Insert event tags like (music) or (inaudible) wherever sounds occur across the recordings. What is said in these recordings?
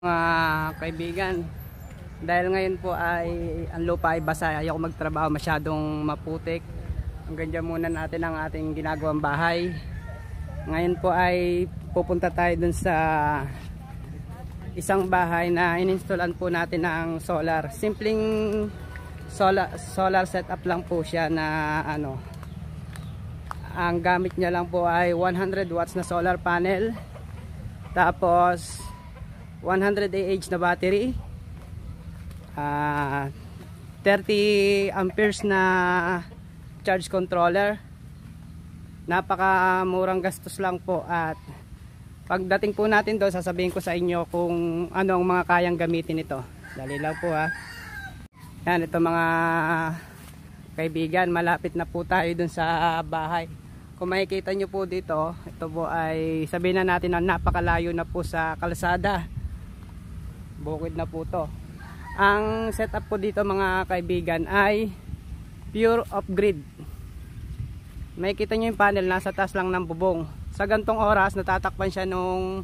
mga kaibigan dahil ngayon po ay ang lupa ay basa ayoko magtrabaho masyadong maputik ang dyan muna natin ang ating ginagawang bahay ngayon po ay pupunta tayo dun sa isang bahay na ininstallan po natin ng solar simpleng solar, solar setup lang po siya na ano ang gamit niya lang po ay 100 watts na solar panel tapos 100 Ah na battery uh, ah, 30 amperes na charge controller napaka murang gastos lang po at pagdating po natin doon sasabihin ko sa inyo kung ano ang mga kayang gamitin nito dali lang po ha ah. yan ito mga kaibigan malapit na po tayo doon sa bahay kung makikita nyo po dito ito po ay sabihin na natin na napakalayo na po sa kalsada bukid na po to ang setup po dito mga kaibigan ay pure off grid makikita nyo yung panel nasa taas lang ng bubong sa gantong oras natatakpan siya nung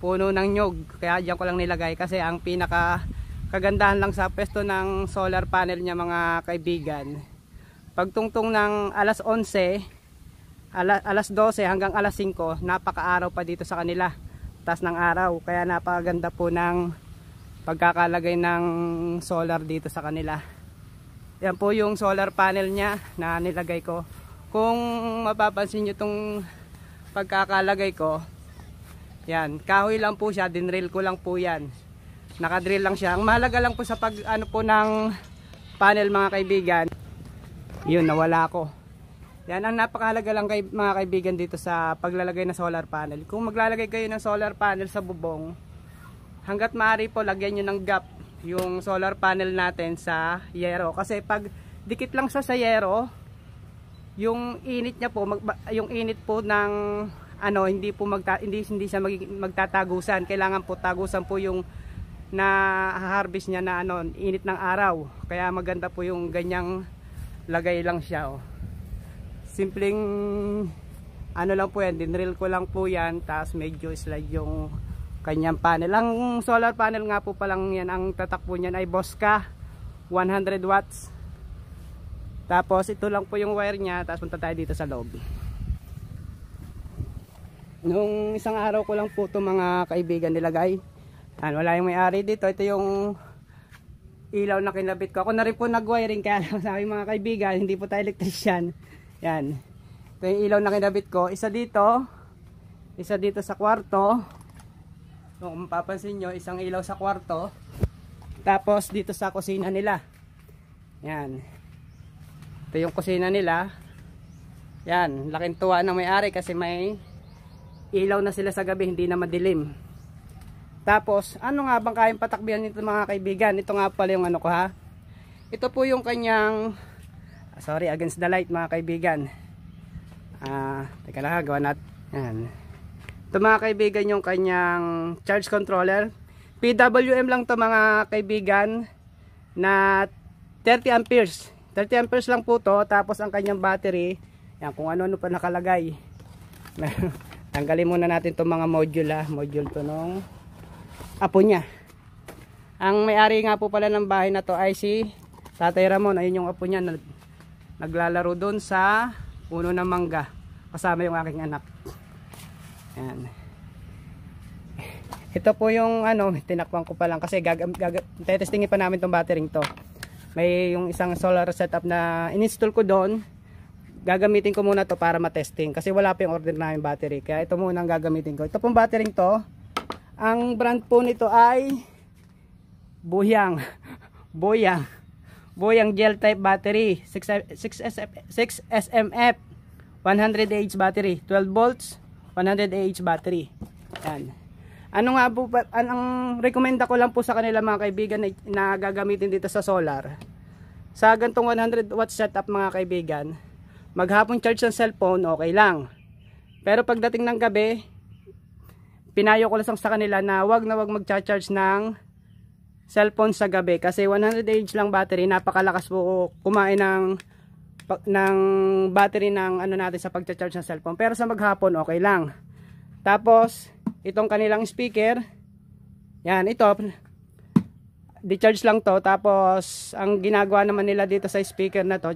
puno ng nyog kaya dyan ko lang nilagay kasi ang pinaka kagandahan lang sa pwesto ng solar panel niya mga kaibigan pagtungtong ng alas 11 alas 12 hanggang alas 5 napaka araw pa dito sa kanila taas ng araw kaya napakaganda po ng pagkakalagay ng solar dito sa kanila yan po yung solar panel niya na nilagay ko kung mapapansin nyo itong pagkakalagay ko yan, kahoy lang po siya, dinrill ko lang po yan. Nakadrill lang siya. Ang mahalaga lang po sa pag ano po ng panel mga kaibigan. Yun, nawala ko. Yan ang napakahalaga lang kay mga kaibigan dito sa paglalagay ng solar panel. Kung maglalagay kayo ng solar panel sa bubong, hanggat maaari po lagyan nyo ng gap yung solar panel natin sa yero kasi pag dikit lang sa sayero yung init niya po mag, yung init po ng ano hindi po magta, hindi hindi siya mag, magtatagusan kailangan po tagusan po yung na harvest niya na ano init ng araw kaya maganda po yung ganyang lagay lang siya oh. simpleng ano lang po yan dinrill ko lang po yan tapos medyo slide yung kanyang panel. Ang solar panel nga po palang yan, ang tatakbo niyan ay Bosca 100 watts. Tapos ito lang po yung wire niya, tapos punta tayo dito sa loob. Nung isang araw ko lang po ito mga kaibigan nilagay. Yan, wala yung may-ari dito. Ito yung ilaw na kinabit ko. Ako na rin po nag-wiring kaya alam (laughs) sa mga kaibigan, hindi po tayo electrician. Yan. Ito yung ilaw na kinabit ko. Isa dito, isa dito sa kwarto, No, kung mapapansin nyo, isang ilaw sa kwarto. Tapos dito sa kusina nila. Yan. Ito yung kusina nila. Yan, laking tuwa ng may-ari kasi may ilaw na sila sa gabi, hindi na madilim. Tapos, ano nga bang kayang patakbihan nito mga kaibigan? Ito nga pala yung ano ko ha. Ito po yung kanyang, sorry, against the light mga kaibigan. Ah, uh, teka lang ha, gawa natin. Yan. Ito mga kaibigan yung kanyang charge controller. PWM lang to mga kaibigan na 30 amperes. 30 amperes lang po to. Tapos ang kanyang battery, yan kung ano-ano pa nakalagay. (laughs) Tanggalin muna natin itong mga module ha. Ah. Module to nung apo niya. Ang may-ari nga po pala ng bahay na to ay si Tatay Ramon. Ayun yung apo niya na naglalaro doon sa puno ng mangga. Kasama yung aking anak. Ayan. Ito po yung ano, tinakpan ko pa lang kasi gag gag pa namin tong battery to. May yung isang solar setup na ininstall ko doon. Gagamitin ko muna to para ma-testing kasi wala pa yung order namin battery. Kaya ito muna ang gagamitin ko. Ito pong battery to, ang brand po nito ay Buhyang. (laughs) Boyang. Boyang gel type battery, 6 6 SF, 6 SMF, 100 Ah battery, 12 volts. 100 Ah battery. Yan. Ano nga po, an ang rekomenda ko lang po sa kanila mga kaibigan na, na gagamitin dito sa solar. Sa gantong 100 watt setup mga kaibigan, maghapon charge ng cellphone, okay lang. Pero pagdating ng gabi, pinayo ko lang sa kanila na wag na wag mag charge ng cellphone sa gabi kasi 100 Ah lang battery, napakalakas po oh, kumain ng ng battery ng ano natin sa pagcha-charge ng cellphone. Pero sa maghapon okay lang. Tapos itong kanilang speaker, yan ito decharge lang to tapos ang ginagawa naman nila dito sa speaker na to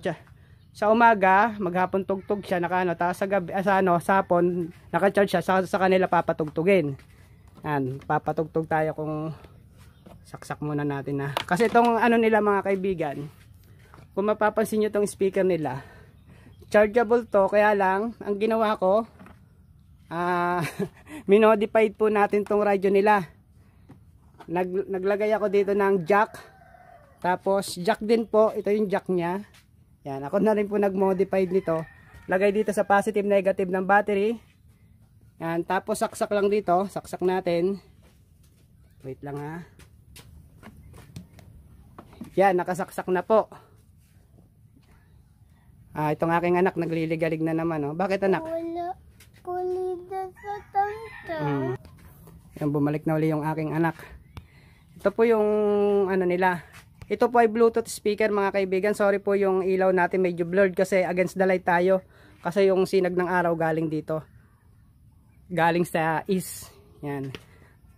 sa umaga maghapon tugtog siya naka ano tapos sa gabi ah, sa ano sa hapon naka-charge siya sa, sa kanila papatugtugin yan papatugtog tayo kung saksak muna natin na ah. kasi itong ano nila mga kaibigan kung mapapansin nyo tong speaker nila chargeable to kaya lang ang ginawa ko uh, (laughs) minodified po natin tong radio nila Nag, naglagay ako dito ng jack tapos jack din po ito yung jack nya yan ako na rin po nagmodified nito lagay dito sa positive negative ng battery yan tapos saksak lang dito saksak natin wait lang ha ah. yan nakasaksak na po Ah, itong aking anak nagliligalig na naman, oh. Bakit anak? Wala. Kulida sa tangtang. Mm. bumalik na uli yung aking anak. Ito po yung ano nila. Ito po ay Bluetooth speaker mga kaibigan. Sorry po yung ilaw natin medyo blurred kasi against the light tayo. Kasi yung sinag ng araw galing dito. Galing sa east. Yan.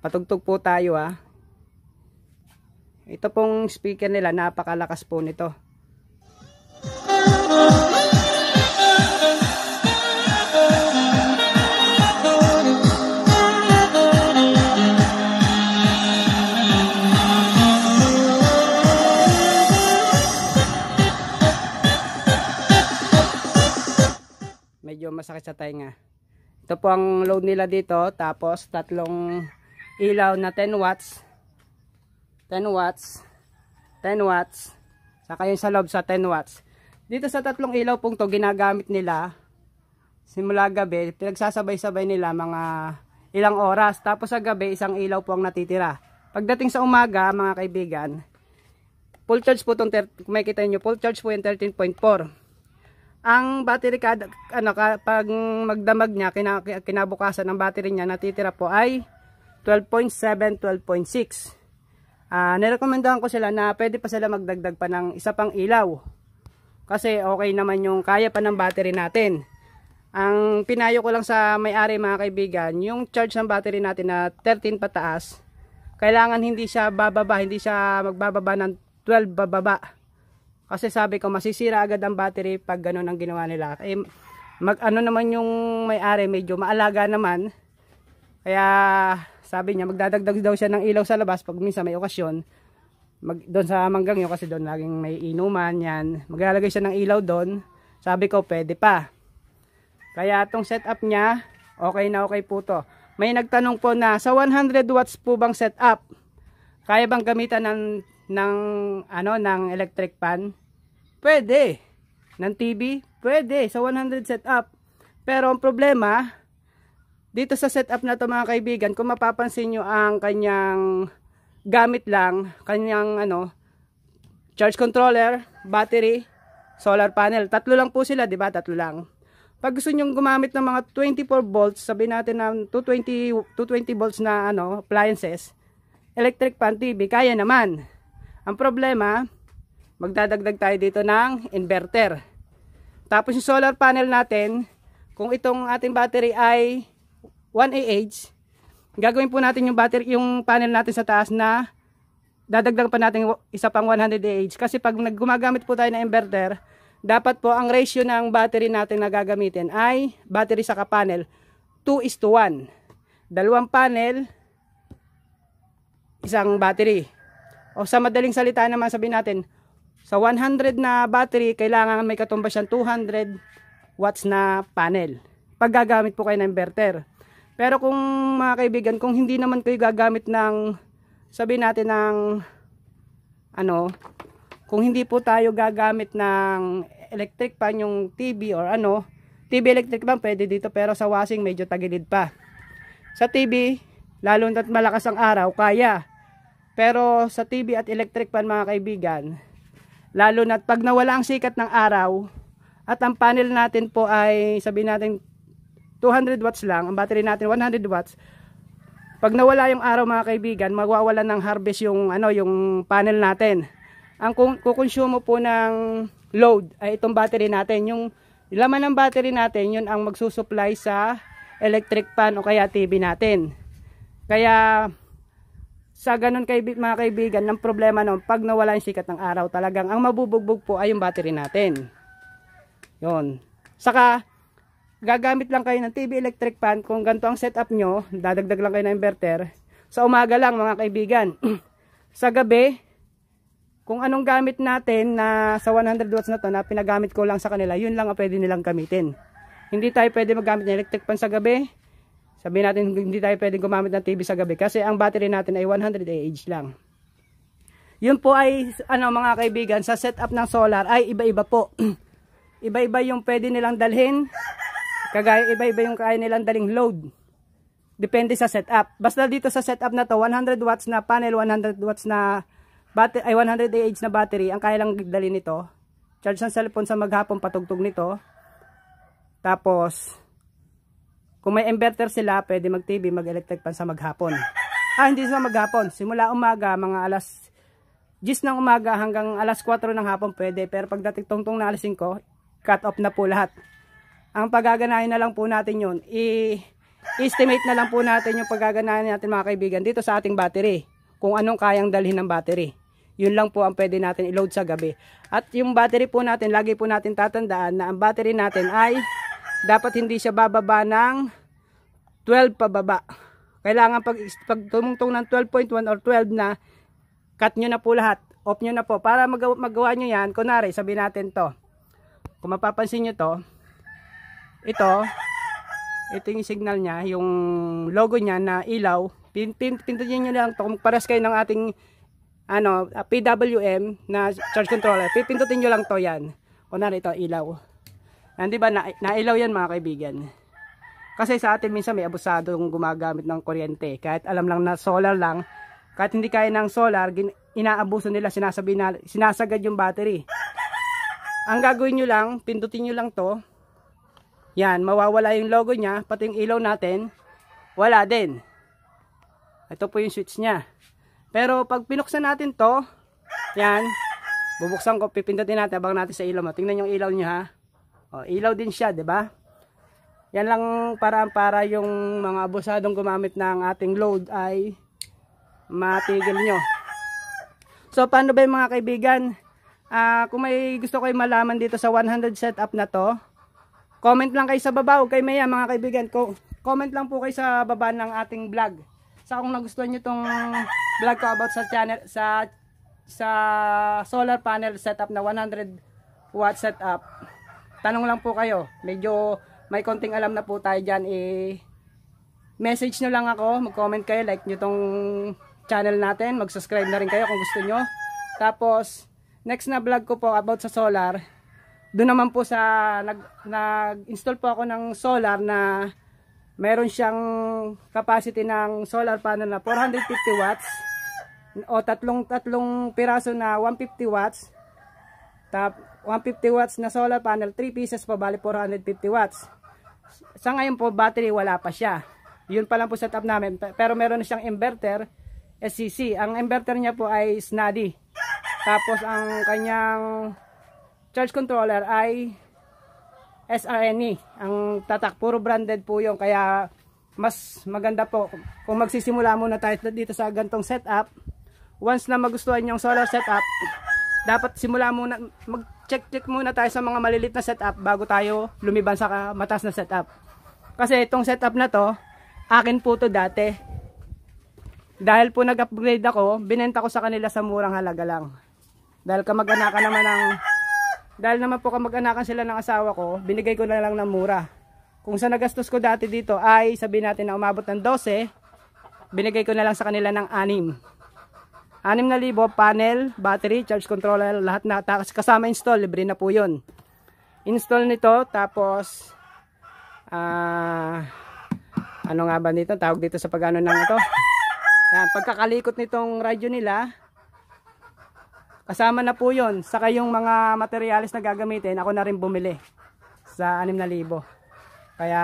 Patugtog po tayo ha. Ah. Ito pong speaker nila. Napakalakas po nito. medyo masakit sa tainga ito po ang load nila dito tapos tatlong ilaw na 10 watts 10 watts 10 watts saka yung sa loob sa 10 watts dito sa tatlong ilaw pong to ginagamit nila simula gabi pinagsasabay-sabay nila mga ilang oras tapos sa gabi isang ilaw po ang natitira pagdating sa umaga mga kaibigan full charge po itong, kung makikita nyo, full charge po yung 13.4 ang battery kada, ano, pag magdamag niya, kinabukasan ng battery niya natitira po ay 12.7, 12.6. Uh, nirekomendahan ko sila na pwede pa sila magdagdag pa ng isa pang ilaw. Kasi okay naman yung kaya pa ng battery natin. Ang pinayo ko lang sa may-ari mga kaibigan, yung charge ng battery natin na 13 pataas, kailangan hindi siya bababa, hindi siya magbababa ng 12 bababa. Kasi sabi ko, masisira agad ang battery pag ganun ang ginawa nila. Eh, mag ano naman yung may-ari, medyo maalaga naman. Kaya sabi niya, magdadagdag daw siya ng ilaw sa labas pag minsan may okasyon. Mag, doon sa manggang yun, kasi doon laging may inuman yan. Maglalagay siya ng ilaw doon. Sabi ko, pwede pa. Kaya itong setup niya, okay na okay po to. May nagtanong po na, sa 100 watts po bang setup, kaya bang gamitan ng ng ano ng electric pan? Pwede. Ng TV? Pwede sa so 100 setup. Pero ang problema dito sa setup na to mga kaibigan, kung mapapansin niyo ang kanyang gamit lang, kanyang ano charge controller, battery, solar panel. Tatlo lang po sila, 'di ba? Tatlo lang. Pag gusto niyo gumamit ng mga 24 volts, sabihin natin na 220 220 volts na ano appliances, electric pan TV, kaya naman. Ang problema, magdadagdag tayo dito ng inverter. Tapos yung solar panel natin, kung itong ating battery ay 1Ah, gagawin po natin yung battery, yung panel natin sa taas na dadagdag pa natin isa pang 100Ah. Kasi pag naggumagamit po tayo ng inverter, dapat po ang ratio ng battery natin na gagamitin ay battery sa kapanel 2 is to 1. Dalawang panel, isang battery. O sa madaling salita naman sabihin natin, sa 100 na battery, kailangan may katumbas siyang 200 watts na panel. Pag gagamit po kayo ng inverter. Pero kung mga kaibigan, kung hindi naman kayo gagamit ng, sabihin natin ng, ano, kung hindi po tayo gagamit ng electric pan yung TV or ano, TV electric pan pwede dito pero sa washing medyo tagilid pa. Sa TV, lalo na't malakas ang araw, kaya. Pero sa TV at electric pan mga kaibigan, lalo na pag nawala ang sikat ng araw at ang panel natin po ay sabihin natin 200 watts lang, ang battery natin 100 watts. Pag nawala yung araw mga kaibigan, magwawala ng harvest yung ano yung panel natin. Ang kukonsumo po ng load ay itong battery natin. Yung laman ng battery natin, yun ang magsusupply sa electric pan o kaya TV natin. Kaya sa ganun kay mga kaibigan, ng problema noon, pag nawala yung sikat ng araw talagang, ang mabubugbog po ay yung battery natin. yon Saka, gagamit lang kayo ng TV electric fan kung ganto ang setup nyo, dadagdag lang kayo ng inverter. Sa umaga lang mga kaibigan. (clears throat) sa gabi, kung anong gamit natin na sa 100 watts na to na pinagamit ko lang sa kanila, yun lang ang pwede nilang gamitin. Hindi tayo pwede magamit ng electric fan sa gabi Sabihin natin hindi tayo pwedeng gumamit ng TV sa gabi kasi ang battery natin ay 100 Ah lang. Yun po ay ano mga kaibigan sa setup ng solar ay iba-iba po. (clears throat) iba-iba yung pwede nilang dalhin. Kagaya iba-iba yung kaya nilang daling load. Depende sa setup. Basta dito sa setup na to 100 watts na panel, 100 watts na battery, ay 100 Ah na battery ang kaya lang dalhin nito. Charge ng cellphone sa maghapon patugtog nito. Tapos kung may inverter sila, pwede mag-TV, mag-electric pan sa maghapon. (laughs) Ah, hindi sa maghapon. Simula umaga, mga alas 10 ng umaga hanggang alas 4 ng hapon pwede. Pero pagdating tungtong na alas 5, cut off na po lahat. Ang paggaganahin na lang po natin yun, i-estimate na lang po natin yung paggaganahin natin mga kaibigan dito sa ating battery. Kung anong kayang dalhin ng battery. Yun lang po ang pwede natin i-load sa gabi. At yung battery po natin, lagi po natin tatandaan na ang battery natin ay dapat hindi siya bababa ng 12 pababa. Kailangan pag, pag tumungtong ng 12.1 or 12 na, cut nyo na po lahat. Off nyo na po. Para magawa, magawa nyo yan, kunwari, sabihin natin to. Kung mapapansin nyo to, ito, ito yung signal niya, yung logo niya na ilaw. Pin, pin, pindutin nyo lang to. Kung pares kayo ng ating ano, PWM na charge controller, pipindutin nyo lang to yan. Kunwari ito, ilaw. Yan, ah, di ba? Na, nailaw yan mga kaibigan. Kasi sa atin minsan may abusadong gumagamit ng kuryente. Kahit alam lang na solar lang, kahit hindi kaya ng solar, inaabuso nila, sinasabi na, sinasagad yung battery. Ang gagawin nyo lang, pindutin nyo lang to. Yan, mawawala yung logo niya, pati yung ilaw natin, wala din. Ito po yung switch niya. Pero pag pinuksan natin to, yan, bubuksan ko, pipindutin natin, abang natin sa ilaw mo. Tingnan yung ilaw niya ha. O, oh, ilaw din siya, 'di ba? Yan lang para para yung mga abusadong gumamit ng ating load ay matigil nyo. So paano ba yung mga kaibigan? Uh, kung may gusto kayo malaman dito sa 100 setup na to, comment lang kayo sa baba. Huwag kayo maya mga kaibigan. Ko comment lang po kayo sa baba ng ating vlog. Sa kung nagustuhan nyo tong vlog ko about sa channel sa sa solar panel setup na 100 watt setup tanong lang po kayo. Medyo may konting alam na po tayo dyan. Eh, message nyo lang ako. Mag-comment kayo. Like nyo tong channel natin. Mag-subscribe na rin kayo kung gusto nyo. Tapos, next na vlog ko po about sa solar. Doon naman po sa, nag-install po ako ng solar na meron siyang capacity ng solar panel na 450 watts o tatlong tatlong piraso na 150 watts Tap 150 watts na solar panel, 3 pieces pa bali 450 watts. Sa ngayon po battery wala pa siya. Yun pa lang po setup namin. Pero meron na siyang inverter, SCC. Ang inverter niya po ay snady. Tapos ang kanyang charge controller ay SRNE. Ang tatak, puro branded po yung kaya mas maganda po kung magsisimula muna tayo dito sa gantong setup. Once na magustuhan yung solar setup, dapat simula muna, mag-check-check muna tayo sa mga malilit na setup bago tayo lumiban sa matas na setup. Kasi itong setup na to, akin po to dati. Dahil po nag-upgrade ako, binenta ko sa kanila sa murang halaga lang. Dahil kamag-anakan naman ng dahil naman po kamag-anakan sila ng asawa ko, binigay ko na lang ng mura. Kung sa nagastos ko dati dito ay sabi natin na umabot ng 12, binigay ko na lang sa kanila ng 6. 6,000 panel, battery, charge controller, lahat na takas kasama install, libre na po 'yon. Install nito tapos ah uh, ano nga ba dito? Tawag dito sa pag-ano nang ito. Yan, pagkakalikot nitong radio nila, kasama na po 'yon. Saka yung mga materials na gagamitin, ako na rin bumili sa 6,000. Kaya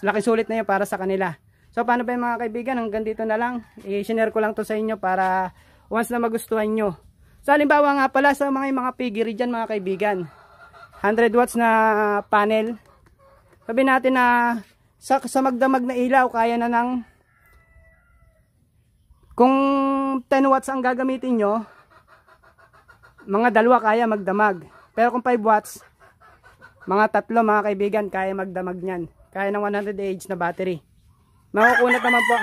laki sulit na 'yon para sa kanila. So paano ba yung mga kaibigan? Hanggang dito na lang. I-share ko lang to sa inyo para once na magustuhan nyo. So halimbawa nga pala sa mga mga piggery dyan mga kaibigan. 100 watts na ah, panel. Sabi natin na sa, sa magdamag na ilaw kaya na ng kung 10 watts ang gagamitin nyo mga dalawa kaya magdamag. Pero kung 5 watts mga tatlo mga kaibigan kaya magdamag nyan. Kaya ng 100 Ah na battery. Makukunat naman po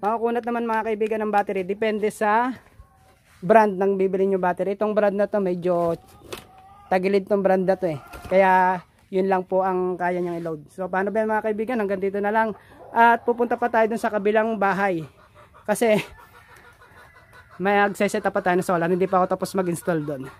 Makakunat naman mga kaibigan ng battery. Depende sa brand ng bibili nyo battery. Itong brand na to medyo tagilid tong brand na to eh. Kaya yun lang po ang kaya niyang i-load. So paano ba mga kaibigan? Hanggang dito na lang. At pupunta pa tayo dun sa kabilang bahay. Kasi may agseset pa tayo ng solar. Hindi pa ako tapos mag-install doon.